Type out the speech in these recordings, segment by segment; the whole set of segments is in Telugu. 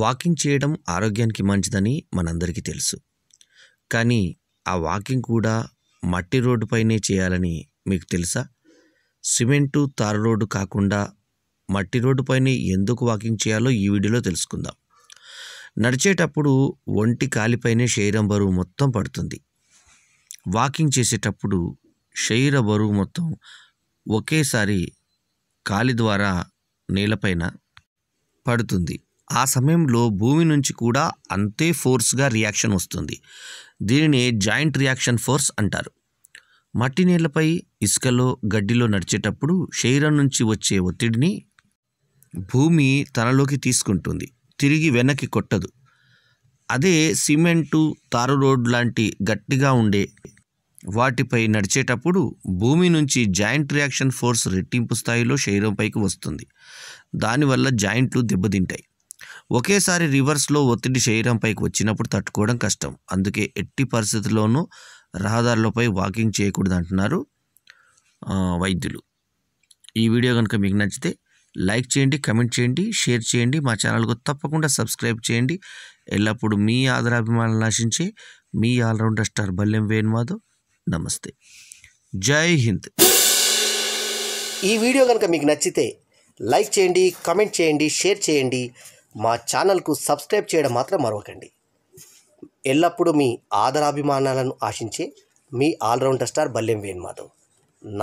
వాకింగ్ చేయడం ఆరోగ్యానికి మంచిదని మనందరికీ తెలుసు కానీ ఆ వాకింగ్ కూడా మట్టి రోడ్డుపైనే చేయాలని మీకు తెలుసా సిమెంటు తారు రోడ్డు కాకుండా మట్టి రోడ్డుపైనే ఎందుకు వాకింగ్ చేయాలో ఈ వీడియోలో తెలుసుకుందాం నడిచేటప్పుడు ఒంటి కాలిపైనే శరీరం బరువు మొత్తం పడుతుంది వాకింగ్ చేసేటప్పుడు శరీర బరువు మొత్తం ఒకేసారి కాలి ద్వారా నేలపైన పడుతుంది ఆ సమయంలో భూమి నుంచి కూడా అంతే ఫోర్స్గా రియాక్షన్ వస్తుంది దీనిని జాయింట్ రియాక్షన్ ఫోర్స్ అంటారు మట్టి నేలపై ఇసుకలో గడ్డిలో నడిచేటప్పుడు శరీరం నుంచి వచ్చే ఒత్తిడిని భూమి తనలోకి తీసుకుంటుంది తిరిగి వెనక్కి కొట్టదు అదే సిమెంటు తారు రోడ్ లాంటి గట్టిగా ఉండే వాటిపై నడిచేటప్పుడు భూమి నుంచి జాయింట్ రియాక్షన్ ఫోర్స్ రెట్టింపు స్థాయిలో శరీరంపైకి వస్తుంది దానివల్ల జాయింట్లు దెబ్బతింటాయి ఒకేసారి రివర్స్లో ఒత్తిడి శరీరంపైకి వచ్చినప్పుడు తట్టుకోవడం కష్టం అందుకే ఎట్టి పరిస్థితుల్లోనూ రహదారులపై వాకింగ్ చేయకూడదు అంటున్నారు వైద్యులు ఈ వీడియో కనుక మీకు నచ్చితే లైక్ చేయండి కమెంట్ చేయండి షేర్ చేయండి మా ఛానల్కు తప్పకుండా సబ్స్క్రైబ్ చేయండి ఎల్లప్పుడూ మీ ఆదరాభిమానులు ఆశించే మీ ఆల్రౌండర్ స్టార్ బల్లెం వేణుమాధవ్ నమస్తే జై హింద్ ఈ వీడియో కనుక మీకు నచ్చితే లైక్ చేయండి కమెంట్ చేయండి షేర్ చేయండి మా ఛానల్కు సబ్స్క్రైబ్ చేయడం మాత్రం మరవకండి ఎల్లప్పుడూ మీ ఆదరాభిమానాలను ఆశించే మీ ఆల్రౌండర్ స్టార్ బల్లెం వేణుమాధవ్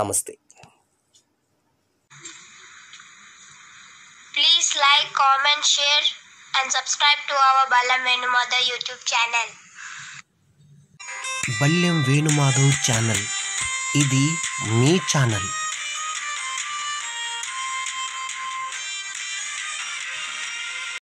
నమస్తే please like comment share and subscribe to our Ballem Venumadhav YouTube channel Ballem Venumadhav channel ఇది మీ ఛానల్